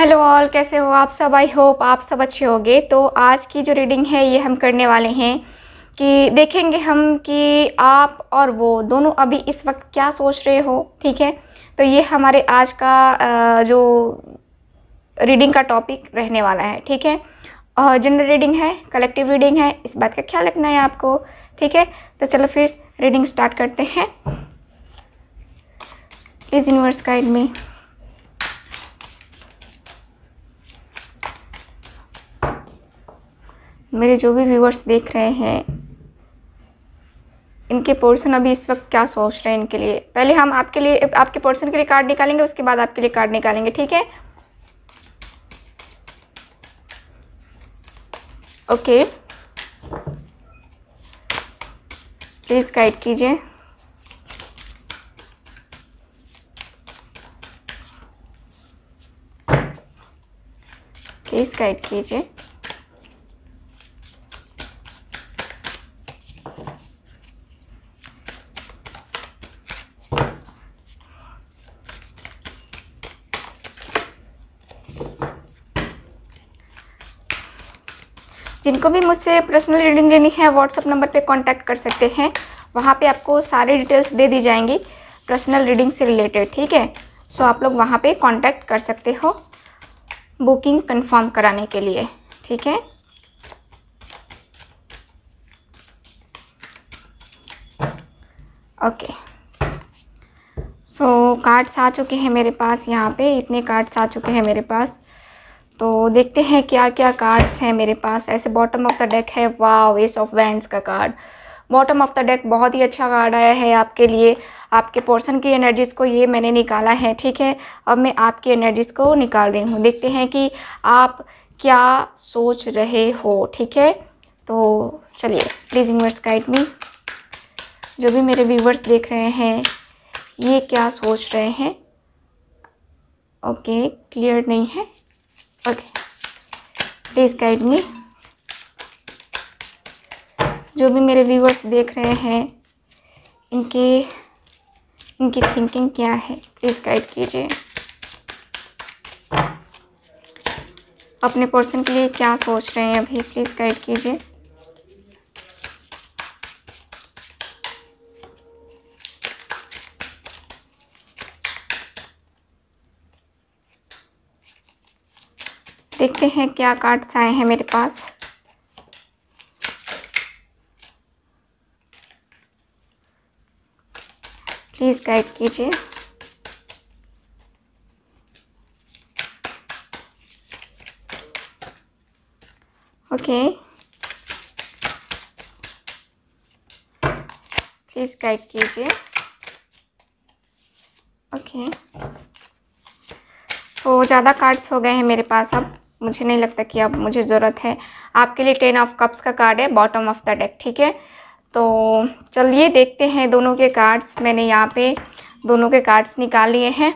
hello all कैसे हो आप सब आई होप आप सब अच्छे होगे तो आज की जो रीडिंग है ये हम करने वाले हैं कि देखेंगे हम कि आप और वो दोनों अभी इस वक्त क्या सोच रहे हो ठीक है तो ये हमारे आज का जो रीडिंग का टॉपिक रहने वाला है ठीक है और जनरल रीडिंग है कलेक्टिव रीडिंग है इस बात का ख्याल रखना है आपको ठीक है तो चलो फिर रीडिंग स्टार्ट करते हैं प्लीज़ यूनिवर्स गाइड में मेरे जो भी व्यूवर्स देख रहे हैं इनके पोर्सन अभी इस वक्त क्या सोच रहे हैं इनके लिए पहले हम आपके लिए आपके पोर्सन के लिए कार्ड निकालेंगे उसके बाद आपके लिए कार्ड निकालेंगे ठीक है ओके प्लीज़ गाइड कीजिए प्लीज़ गाइड कीजिए जिनको भी मुझसे पर्सनल रीडिंग लेनी है व्हाट्सअप नंबर पर कॉन्टैक्ट कर सकते हैं वहाँ पर आपको सारी डिटेल्स दे दी जाएंगी पर्सनल रीडिंग से रिलेटेड ठीक है सो आप लोग वहाँ पर कॉन्टैक्ट कर सकते हो बुकिंग कन्फर्म कराने के लिए ठीक है ओके सो कार्ड्स आ चुके हैं मेरे पास यहाँ पे इतने कार्ड्स आ चुके हैं मेरे पास तो देखते हैं क्या क्या कार्ड्स हैं मेरे पास ऐसे बॉटम ऑफ द डेक है वाह एस ऑफ वैंड का card bottom of the deck बहुत ही अच्छा कार्ड आया है आपके लिए आपके पोर्सन की एनर्जीज़ को ये मैंने निकाला है ठीक है अब मैं आपकी एनर्जीज़ को निकाल रही हूँ देखते हैं कि आप क्या सोच रहे हो ठीक है तो चलिए प्लीज़ यूनिवर्स गाइड मी जो भी मेरे व्यूवर्स देख रहे हैं ये क्या सोच रहे हैं ओके क्लियर नहीं है ओके प्लीज़ गाइड मी जो भी मेरे व्यूवर्स देख रहे हैं इनके इनकी थिंकिंग क्या है प्लीज़ गाइड कीजिए अपने पर्सन के लिए क्या सोच रहे हैं अभी प्लीज़ गाइड कीजिए देखते हैं क्या कार्ड्स आए हैं मेरे पास प्लीज़ गाइड कीजिए ओके प्लीज़ गाइड कीजिए ओके सो ज़्यादा कार्ड्स हो गए हैं मेरे पास अब मुझे नहीं लगता कि अब मुझे ज़रूरत है आपके लिए टेन ऑफ कप्स का कार्ड है बॉटम ऑफ द डेक ठीक है तो चलिए देखते हैं दोनों के कार्ड्स मैंने यहाँ पे दोनों के कार्ड्स निकाल लिए हैं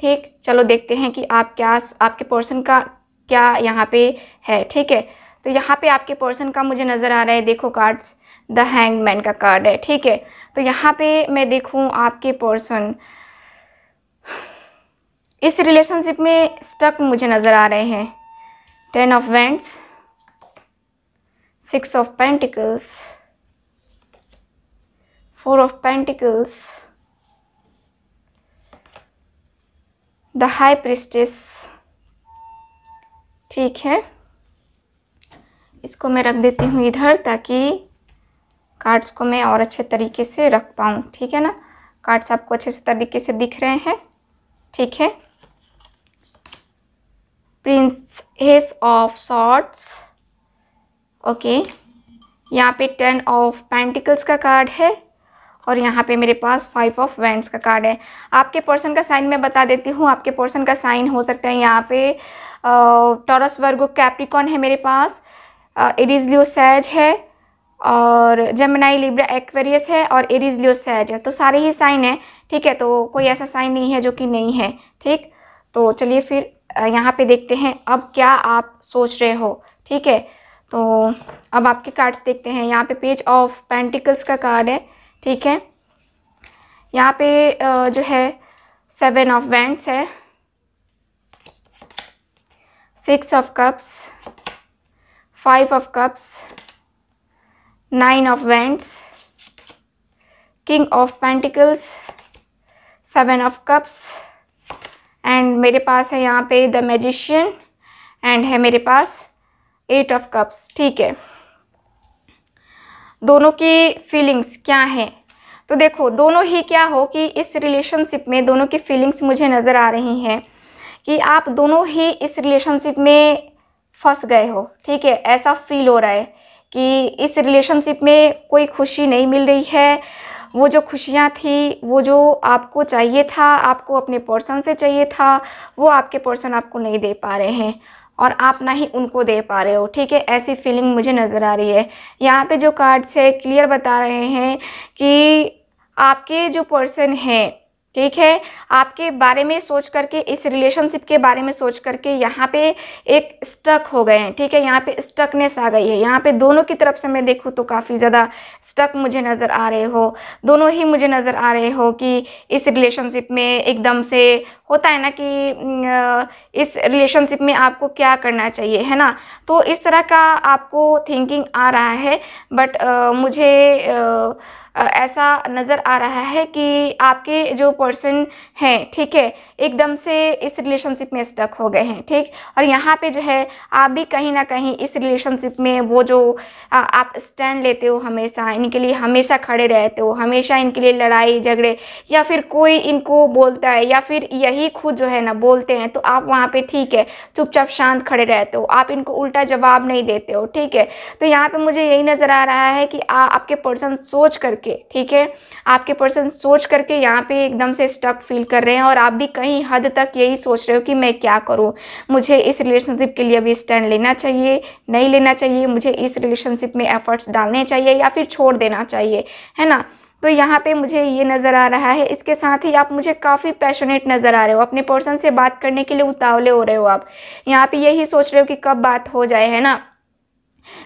ठीक चलो देखते हैं कि आप क्या आपके पोर्सन का क्या यहाँ पे है ठीक है तो यहाँ पे आपके पोर्सन का मुझे नज़र आ रहा है देखो कार्ड्स द हैंग मैन का कार्ड है ठीक है तो यहाँ पे मैं देखूँ आपके पोर्सन इस रिलेशनशिप में स्टक मुझे नज़र आ रहे हैं ten of wands six of pentacles four of pentacles the high priestess ठीक है इसको मैं रख देती हूँ इधर ताकि कार्ड्स को मैं और अच्छे तरीके से रख पाऊँ ठीक है ना कार्ड्स आपको अच्छे से तरीके से दिख रहे हैं ठीक है princess of swords okay यहाँ पे टेन ऑफ पेंटिकल्स का कार्ड है और यहाँ पे मेरे पास फाइव ऑफ वैंड्स का कार्ड है आपके पर्सन का साइन मैं बता देती हूँ आपके पर्सन का साइन हो सकता है यहाँ पे टॉरस वर्गो कैप्रिकॉन है मेरे पास एडिज लियो सैज है और जमनाई लिब्रा एक्वेरियस है और एरिज लियो सैज है तो सारे ही साइन है ठीक है तो कोई ऐसा साइन नहीं है जो कि नहीं है ठीक तो चलिए फिर यहाँ पे देखते हैं अब क्या आप सोच रहे हो ठीक है तो अब आपके कार्ड्स देखते हैं यहाँ पे पेज ऑफ पेंटिकल्स का कार्ड है ठीक है यहाँ पे जो है सेवन ऑफ वेंट्स है six of cups five of cups nine of wands king of pentacles seven of cups and मेरे पास है यहाँ पे द मैजिशियन एंड है मेरे पास एट ऑफ कप्स ठीक है दोनों की फीलिंग्स क्या हैं तो देखो दोनों ही क्या हो कि इस रिलेशनशिप में दोनों की फीलिंग्स मुझे नज़र आ रही हैं कि आप दोनों ही इस रिलेशनशिप में फंस गए हो ठीक है ऐसा फील हो रहा है कि इस रिलेशनशिप में कोई खुशी नहीं मिल रही है वो जो खुशियाँ थी वो जो आपको चाहिए था आपको अपने पर्सन से चाहिए था वो आपके पर्सन आपको नहीं दे पा रहे हैं और आप ना ही उनको दे पा रहे हो ठीक है ऐसी फीलिंग मुझे नज़र आ रही है यहाँ पे जो कार्ड्स है क्लियर बता रहे हैं कि आपके जो पर्सन हैं ठीक है आपके बारे में सोच करके इस रिलेशनशिप के बारे में सोच करके यहाँ पे एक स्टक हो गए हैं ठीक है यहाँ पे स्टकनेस आ गई है यहाँ पे दोनों की तरफ से मैं देखूँ तो काफ़ी ज़्यादा स्टक मुझे नज़र आ रहे हो दोनों ही मुझे नज़र आ रहे हो कि इस रिलेशनशिप में एकदम से होता है ना कि इस रिलेशनशिप में आपको क्या करना चाहिए है ना तो इस तरह का आपको थिंकिंग आ रहा है बट मुझे आ, ऐसा नज़र आ रहा है कि आपके जो पर्सन हैं ठीक है एकदम से इस रिलेशनशिप में स्टक हो गए हैं ठीक और यहाँ पे जो है आप भी कहीं ना कहीं इस रिलेशनशिप में वो जो आ, आप स्टैंड लेते हो हमेशा इनके लिए हमेशा खड़े रहते हो हमेशा इनके लिए लड़ाई झगड़े या फिर कोई इनको बोलता है या फिर यही खुद जो है ना बोलते हैं तो आप वहाँ पर ठीक है चुपचाप शांत खड़े रहते हो आप इनको उल्टा जवाब नहीं देते हो ठीक है तो यहाँ पर मुझे यही नज़र आ रहा है कि आ, आपके पर्सन सोच करके ठीक है आपके पर्सन सोच करके यहाँ पे एकदम से स्टक फील कर रहे हैं और आप भी कहीं कहीं हद तक यही सोच रहे हो कि मैं क्या करूँ मुझे इस रिलेशनशिप के लिए भी स्टैंड लेना चाहिए नहीं लेना चाहिए मुझे इस रिलेशनशिप में एफर्ट्स डालने चाहिए या फिर छोड़ देना चाहिए है ना तो यहाँ पे मुझे ये नज़र आ रहा है इसके साथ ही आप मुझे काफ़ी पैशनेट नज़र आ रहे हो अपने पर्सन से बात करने के लिए उतावले हो रहे हो आप यहाँ पे यही सोच रहे हो कि कब बात हो जाए है ना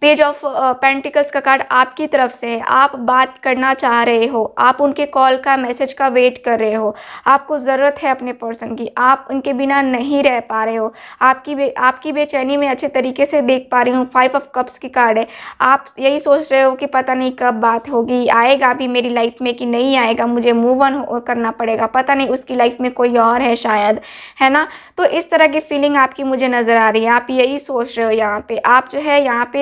पेज ऑफ पेंटिकल्स का कार्ड आपकी तरफ से है आप बात करना चाह रहे हो आप उनके कॉल का मैसेज का वेट कर रहे हो आपको ज़रूरत है अपने पर्सन की आप उनके बिना नहीं रह पा रहे हो आपकी बे आपकी बेचैनी में अच्छे तरीके से देख पा रही हूँ फाइव ऑफ कप्स की कार्ड है आप यही सोच रहे हो कि पता नहीं कब बात होगी आएगा भी मेरी लाइफ में कि नहीं आएगा मुझे मूव ऑन करना पड़ेगा पता नहीं उसकी लाइफ में कोई और है शायद है ना तो इस तरह की फीलिंग आपकी मुझे नज़र आ रही है आप यही सोच रहे हो यहाँ पर आप जो है यहाँ पर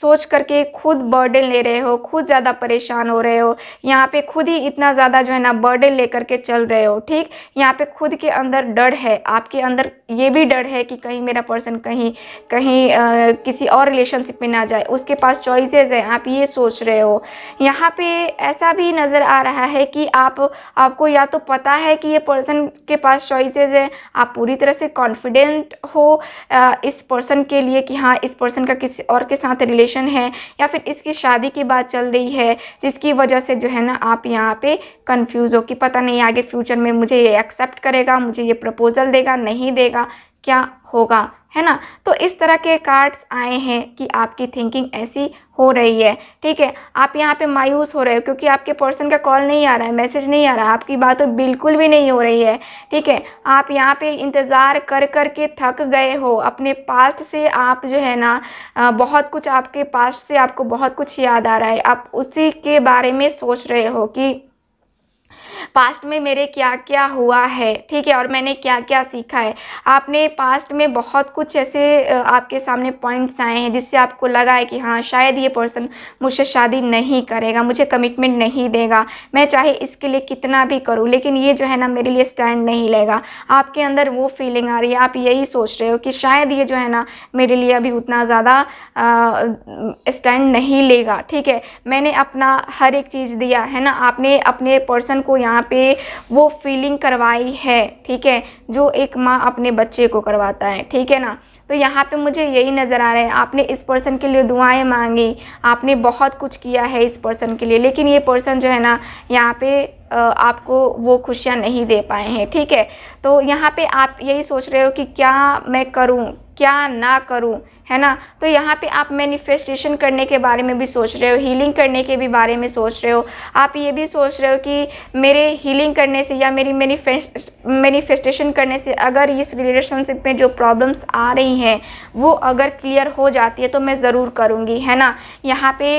सोच करके खुद बर्डन ले रहे हो खुद ज़्यादा परेशान हो रहे हो यहाँ पे खुद ही इतना ज़्यादा जो है ना बर्डन लेकर के चल रहे हो ठीक यहाँ पे खुद के अंदर डर है आपके अंदर ये भी डर है कि कहीं मेरा पर्सन कहीं कहीं आ, किसी और रिलेशनशिप में ना जाए उसके पास चॉइसेस हैं आप ये सोच रहे हो यहाँ पे ऐसा भी नज़र आ रहा है कि आप आपको या तो पता है कि ये पर्सन के पास चॉइसेस हैं आप पूरी तरह से कॉन्फिडेंट हो आ, इस पर्सन के लिए कि हाँ इस पर्सन का किसी और के साथ रिलेशन सिचुएशन है या फिर इसकी शादी की बात चल रही है जिसकी वजह से जो है ना आप यहाँ पे कंफ्यूज हो कि पता नहीं आगे फ्यूचर में मुझे ये एक्सेप्ट करेगा मुझे ये प्रपोज़ल देगा नहीं देगा क्या होगा है ना तो इस तरह के कार्ड्स आए हैं कि आपकी थिंकिंग ऐसी हो रही है ठीक है आप यहाँ पे मायूस हो रहे हो क्योंकि आपके पर्सन का कॉल नहीं आ रहा है मैसेज नहीं आ रहा है आपकी बात तो बिल्कुल भी नहीं हो रही है ठीक है आप यहाँ पे इंतज़ार कर कर के थक गए हो अपने पास्ट से आप जो है ना बहुत कुछ आपके पास्ट से आपको बहुत कुछ याद आ रहा है आप उसी के बारे में सोच रहे हो कि पास्ट में मेरे क्या क्या हुआ है ठीक है और मैंने क्या क्या सीखा है आपने पास्ट में बहुत कुछ ऐसे आपके सामने पॉइंट्स आए हैं जिससे आपको लगा है कि हाँ शायद ये पर्सन मुझसे शादी नहीं करेगा मुझे कमिटमेंट नहीं देगा मैं चाहे इसके लिए कितना भी करूँ लेकिन ये जो है ना मेरे लिए स्टैंड नहीं लेगा आपके अंदर वो फीलिंग आ रही है आप यही सोच रहे हो कि शायद ये जो है ना मेरे लिए अभी उतना ज़्यादा स्टैंड नहीं लेगा ठीक है मैंने अपना हर एक चीज़ दिया है ना आपने अपने पर्सन को यहाँ यहाँ पे वो फीलिंग करवाई है ठीक है जो एक माँ अपने बच्चे को करवाता है ठीक है ना तो यहाँ पे मुझे यही नज़र आ रहा है आपने इस पर्सन के लिए दुआएं मांगी आपने बहुत कुछ किया है इस पर्सन के लिए लेकिन ये पर्सन जो है ना यहाँ पे आपको वो खुशियाँ नहीं दे पाए हैं ठीक है तो यहाँ पे आप यही सोच रहे हो कि क्या मैं करूँ क्या ना करूँ है ना तो यहाँ पे आप मैनिफेस्टेशन करने के बारे में भी सोच रहे हो हीलिंग करने के भी बारे में सोच रहे हो आप ये भी सोच रहे हो कि मेरे हीलिंग करने से या मेरी मैनिफेस्ट मैनिफेस्टेशन करने से अगर इस रिलेशनशिप में जो प्रॉब्लम्स आ रही हैं वो अगर क्लियर हो जाती है तो मैं ज़रूर करूँगी है ना यहाँ पे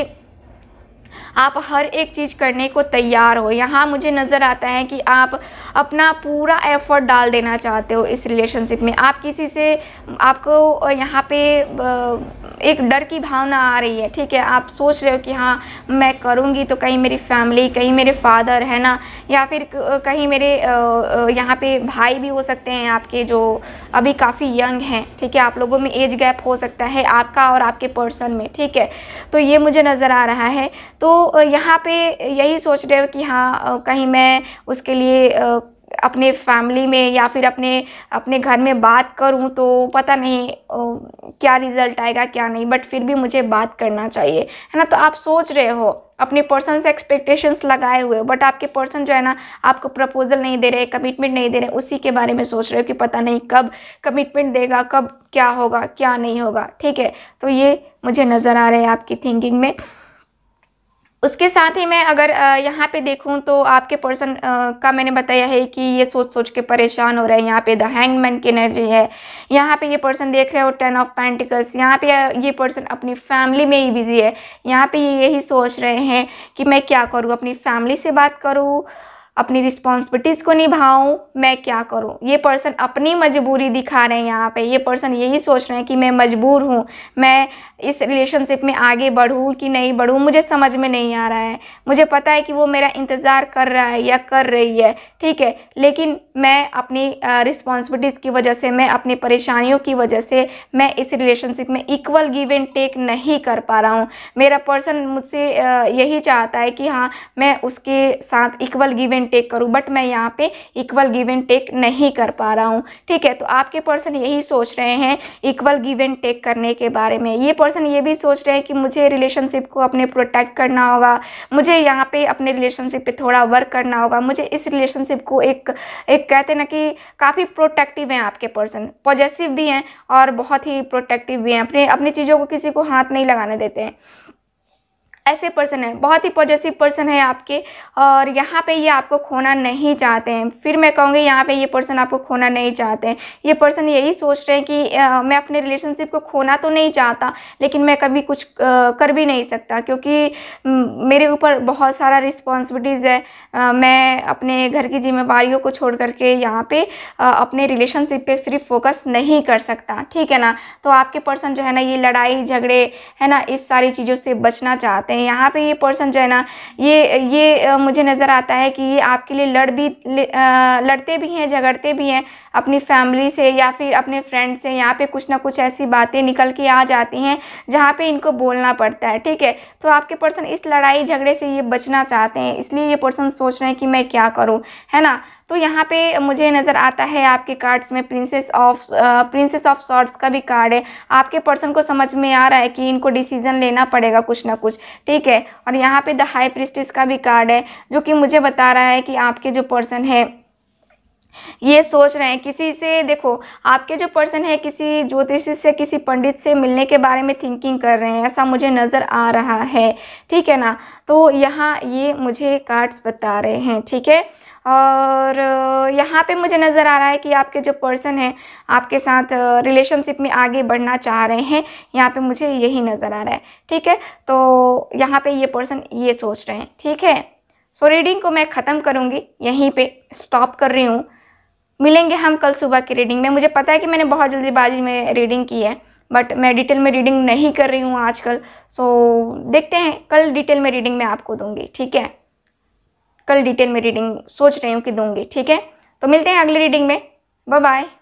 आप हर एक चीज़ करने को तैयार हो यहाँ मुझे नज़र आता है कि आप अपना पूरा एफर्ट डाल देना चाहते हो इस रिलेशनशिप में आप किसी से आपको यहाँ पे एक डर की भावना आ रही है ठीक है आप सोच रहे हो कि हाँ मैं करूँगी तो कहीं मेरी फैमिली कहीं मेरे फादर है ना या फिर कहीं मेरे यहाँ पे भाई भी हो सकते हैं आपके जो अभी काफ़ी यंग हैं ठीक है आप लोगों में एज गैप हो सकता है आपका और आपके पर्सन में ठीक है तो ये मुझे नज़र आ रहा है तो यहाँ पे यही सोच रहे हो कि हाँ कहीं मैं उसके लिए अपने फैमिली में या फिर अपने अपने घर में बात करूं तो पता नहीं क्या रिज़ल्ट आएगा क्या नहीं बट फिर भी मुझे बात करना चाहिए है ना तो आप सोच रहे हो अपने पर्सन से एक्सपेक्टेशंस लगाए हुए हो बट आपके पर्सन जो है ना आपको प्रपोज़ल नहीं दे रहे कमिटमेंट नहीं दे रहे उसी के बारे में सोच रहे हो कि पता नहीं कब कमिटमेंट देगा कब क्या होगा क्या नहीं होगा ठीक है तो ये मुझे नज़र आ रहा है आपकी थिंकिंग में उसके साथ ही मैं अगर यहाँ पे देखूँ तो आपके पर्सन का मैंने बताया है कि ये सोच सोच के परेशान हो रहे हैं यहाँ पे द हैंगमैन की एनर्जी है यहाँ पे ये पर्सन देख रहे हो टेन ऑफ पेंटिकल्स यहाँ पे ये पर्सन अपनी फैमिली में ही बिजी है यहाँ पे ये यही सोच रहे हैं कि मैं क्या करूँ अपनी फैमिली से बात करूँ अपनी रिस्पॉन्सिबिलिटीज़ को निभाऊँ मैं क्या करूँ ये पर्सन अपनी मजबूरी दिखा रहे हैं यहाँ पे ये पर्सन यही सोच रहे हैं कि मैं मजबूर हूँ मैं इस रिलेशनशिप में आगे बढ़ूँ कि नहीं बढ़ूँ मुझे समझ में नहीं आ रहा है मुझे पता है कि वो मेरा इंतज़ार कर रहा है या कर रही है ठीक है लेकिन मैं अपनी रिस्पॉन्सिबिलिटीज़ की वजह से मैं अपनी परेशानियों की वजह से मैं इस रिलेशनशिप में इक्वल गिव एंड टेक नहीं कर पा रहा हूँ मेरा पर्सन मुझसे यही चाहता है कि हाँ मैं उसके साथ इक्वल गिव एंड टेक करूँ बट मैं यहाँ पर इक्वल गिव एंड टेक नहीं कर पा रहा हूँ ठीक है तो आपके पर्सन यही सोच रहे हैं इक्वल गिव एंड टेक करने के बारे में ये पर्सन ये भी सोच रहे हैं कि मुझे रिलेशनशिप को अपने प्रोटेक्ट करना होगा मुझे यहाँ पे अपने रिलेशनशिप पे थोड़ा वर्क करना होगा मुझे इस रिलेशनशिप को एक एक कहते हैं ना कि काफ़ी प्रोटेक्टिव हैं आपके पर्सन पॉजिटिव भी हैं और बहुत ही प्रोटेक्टिव भी हैं अपने अपनी चीज़ों को किसी को हाथ नहीं लगाने देते हैं ऐसे पर्सन है बहुत ही पॉजिटिव पर्सन है आपके और यहाँ पे ये आपको खोना नहीं चाहते हैं फिर मैं कहूँगी यहाँ पे ये पर्सन आपको खोना नहीं चाहते हैं ये पर्सन यही सोच रहे हैं कि आ, मैं अपने रिलेशनशिप को खोना तो नहीं चाहता लेकिन मैं कभी कुछ आ, कर भी नहीं सकता क्योंकि मेरे ऊपर बहुत सारा रिस्पॉन्सिबिलिटीज़ है आ, मैं अपने घर की जिम्मेवारियों को छोड़ करके यहाँ पर अपने रिलेशनशिप पर सिर्फ फोकस नहीं कर सकता ठीक है ना तो आपके पर्सन जो है ना ये लड़ाई झगड़े है ना इस सारी चीज़ों से बचना चाहते हैं यहाँ पे ये पर्सन जो है ना ये ये मुझे नज़र आता है कि ये आपके लिए लड़ भी लड़ते भी हैं झगड़ते भी हैं अपनी फैमिली से या फिर अपने फ्रेंड से यहाँ पे कुछ ना कुछ ऐसी बातें निकल के आ जाती हैं जहाँ पे इनको बोलना पड़ता है ठीक है तो आपके पर्सन इस लड़ाई झगड़े से ये बचना चाहते हैं इसलिए ये पर्सन सोच रहे हैं कि मैं क्या करूँ है ना तो यहाँ पे मुझे नज़र आता है आपके कार्ड्स में princess of princess of swords का भी कार्ड है आपके पर्सन को समझ में आ रहा है कि इनको डिसीजन लेना पड़ेगा कुछ ना कुछ ठीक है और यहाँ पे द हाई प्रिस्टिस का भी कार्ड है जो कि मुझे बता रहा है कि आपके जो पर्सन है ये सोच रहे हैं किसी से देखो आपके जो पर्सन है किसी ज्योतिषी से किसी पंडित से मिलने के बारे में थिंकिंग कर रहे हैं ऐसा मुझे नज़र आ रहा है ठीक है ना तो यहाँ ये मुझे कार्ड्स बता रहे हैं ठीक है और यहाँ पे मुझे नज़र आ रहा है कि आपके जो पर्सन हैं आपके साथ रिलेशनशिप में आगे बढ़ना चाह रहे हैं यहाँ पे मुझे यही नज़र आ रहा है ठीक है तो यहाँ पे ये पर्सन ये सोच रहे हैं ठीक है सो so, रीडिंग को मैं ख़त्म करूँगी यहीं पे स्टॉप कर रही हूँ मिलेंगे हम कल सुबह की रीडिंग में मुझे पता है कि मैंने बहुत जल्दीबाजी में रीडिंग की है बट मैं डिटेल में रीडिंग नहीं कर रही हूँ आजकल सो so, देखते हैं कल डिटेल में रीडिंग मैं आपको दूँगी ठीक है कल डिटेल में रीडिंग सोच रही हूँ कि दूंगी ठीक है तो मिलते हैं अगली रीडिंग में बाय